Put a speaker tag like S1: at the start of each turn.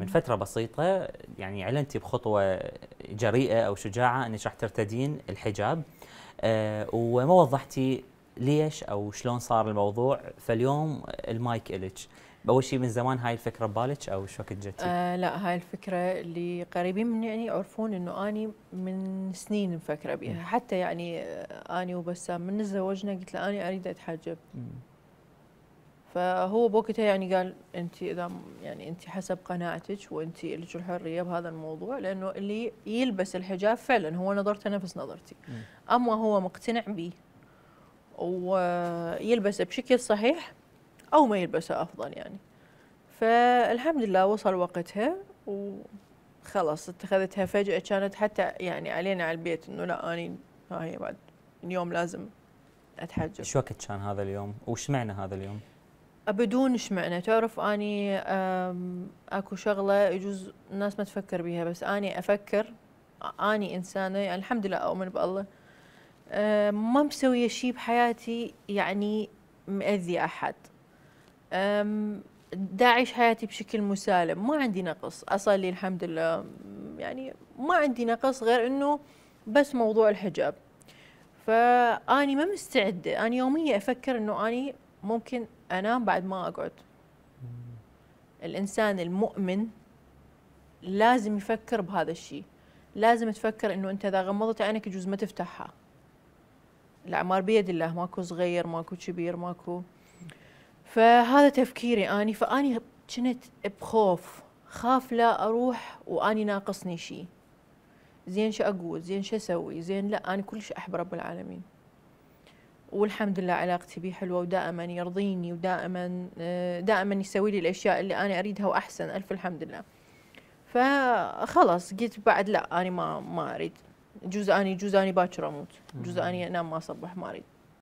S1: من فتره بسيطه يعني اعلنتي بخطوه جريئه او شجاعه انك راح ترتدين الحجاب أه وما وضحتي ليش او شلون صار الموضوع فاليوم المايك الك اول شيء من زمان هاي الفكره ببالك او شو كنت جتي؟ آه لا هاي الفكره اللي قريبين مني يعني يعرفون انه اني من سنين مفكره بها حتى يعني آه، اني وبسام من تزوجنا قلت له اني اريد اتحجب فهو بوقتها يعني قال انت اذا يعني انت حسب قناعتك وانت لك الحريه بهذا الموضوع لانه اللي يلبس الحجاب فعلا هو نظرته نفس نظرتي اما هو مقتنع به ويلبسه بشكل صحيح او ما يلبسه افضل يعني فالحمد لله وصل وقتها وخلاص اتخذتها فجاه كانت حتى يعني علينا على البيت انه لا اني هاي بعد اليوم لازم اتحجب شو وقت كان هذا اليوم وش معنى هذا اليوم بدون اشمعنى تعرف أني أكو شغلة يجوز الناس ما تفكر بيها بس أني أفكر أني إنسانة يعني الحمد لله أؤمن بالله ما مسوية شيء بحياتي يعني مأذي أحد داعش حياتي بشكل مسالم ما عندي نقص أصلي الحمد لله يعني ما عندي نقص غير أنه بس موضوع الحجاب فأني ما مستعدة أنا يوميا أفكر أنه أني ممكن انام بعد ما اقعد الانسان المؤمن لازم يفكر بهذا الشيء لازم تفكر انه انت اذا غمضت عينك يجوز ما تفتحها الاعمار بيد الله ماكو صغير ماكو كبير ماكو فهذا تفكيري اني فاني كنت بخوف خاف لا اروح واني ناقصني شيء زين شو اقول زين شو اسوي زين لا انا كلش احب رب العالمين والحمد لله علاقتي به حلوة ودائما يرضيني ودائما آه، دائما يسوي لي الأشياء اللي أنا أريدها وأحسن ألف الحمد لله فخلص قلت بعد لا أنا ما ما أريد جوز أني جوز أني باكر أموت جوز أني أنام ما أصبح ما أريد